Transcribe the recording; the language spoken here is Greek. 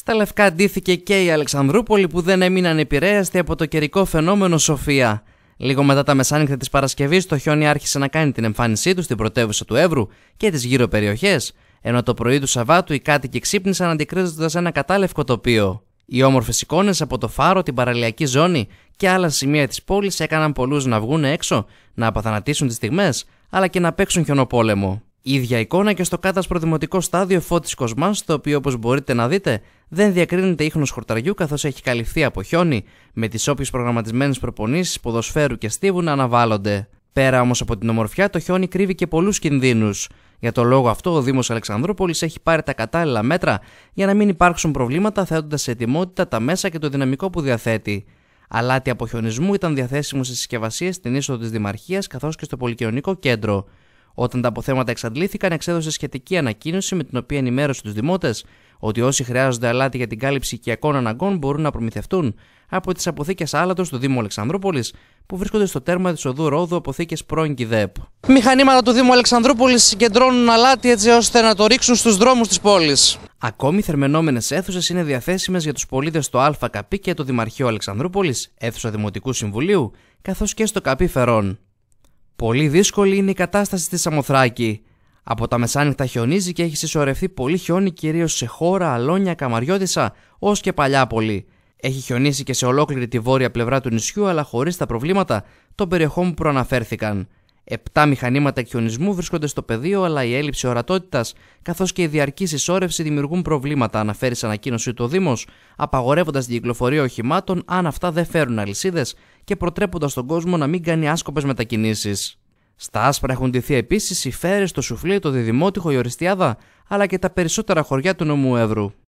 Στα Λευκά αντίθηκε και η Αλεξανδρούπολη που δεν έμειναν επηρέαστοι από το καιρικό φαινόμενο Σοφία. Λίγο μετά τα μεσάνυχτα της Παρασκευής, το χιόνι άρχισε να κάνει την εμφάνισή του στην πρωτεύουσα του Εύρου και τις γύρω περιοχές, ενώ το πρωί του Σαββάτου οι κάτοικοι ξύπνησαν αντικρίζοντας ένα κατάλευκο τοπίο. Οι όμορφες εικόνες από το φάρο, την παραλιακή ζώνη και άλλα σημεία της πόλης έκαναν πολλούς να βγουν έξω, να απαθανατήσουν τις στιγμές, αλλά και να παίξουν χιονοπόλεμο. Η ίδια εικόνα και στο κάτασπρο δημοτικό στάδιο Φώτης κοσμάς, ...στο οποίο όπως μπορείτε να δείτε δεν διακρίνεται ίχνος χορταριού καθώς έχει καλυφθεί από χιόνι, με τις όποιες προγραμματισμένες προπονήσεις ποδοσφαίρου και στίβου να αναβάλλονται. Πέρα όμως από την ομορφιά, το χιόνι κρύβει και πολλούς κινδύνους. Για το λόγο αυτό, ο Δήμος Αλεξανδρούπολης έχει πάρει τα κατάλληλα μέτρα για να μην υπάρξουν προβλήματα θέτοντας σε ετοιμότητα τα μέσα και το δυναμικό που διαθέτει. Αλάτι αποχιονισμού ήταν διαθέσιμο σε συσκευασίες στην είσοδο της Δημαρχίας καθώς και στο Πολυκαιονικό Κέντρο. Όταν τα αποθέματα εξαντλήθηκαν, εξέδωσε σχετική ανακοίνωση με την οποία ενημέρωσε τους δημότες ότι όσοι χρειάζονται αλάτι για την κάλυψη οικιακών αναγκών μπορούν να προμηθευτούν από τις αποθήκες άλατος του Δήμου Αλεξανδρούπολης που βρίσκονται στο τέρμα της οδού Ρόδου αποθήκες πρώην ΚΙΔΕΠ. Μηχανήματα του Δήμου Αλεξανδρούπολης συγκεντρώνουν αλάτι έτσι ώστε να το ρίξουν στους δρόμους της πόλης. Ακόμη θερμενόμενες αίθουσες είναι διαθέσιμες για τους πολίτες στο ΑΚΑΠΗ και το Δημαρχείο Αλεξανδρούπολης, αίθουσα Δημοτικού Συμβουλίου, καθώς και στο ΚΑΠΗ Φερών. Πολύ δύσκολη είναι η κατάσταση στη Σαμοθράκη. Από τα μεσάνυχτα χιονίζει και έχει συσσωρευτεί πολύ χιόνι κυρίως σε χώρα, αλόνια, καμαριώτησα, ως και παλιά πολύ. Έχει χιονίσει και σε ολόκληρη τη βόρεια πλευρά του νησιού, αλλά χωρίς τα προβλήματα των περιοχών που προαναφέρθηκαν. Επτά μηχανήματα χιονισμού βρίσκονται στο πεδίο, αλλά η έλλειψη ορατότητας καθώς και η διαρκή συσσόρευση δημιουργούν προβλήματα, αναφέρει σε ανακοίνωση του Δήμος, απαγορεύοντας την κυκλοφορία οχημάτων αν αυτά δεν φέρουν αλυσίδες και προτρέποντας τον κόσμο να μην κάνει άσκοπες μετακινήσεις. Στα άσπρα έχουν τηθεί επίσης οι φέρες, το σουφλί, το διδημότυχο, η οριστιάδα, αλλά και τα περισσότερα χωριά του νομού Εύρου.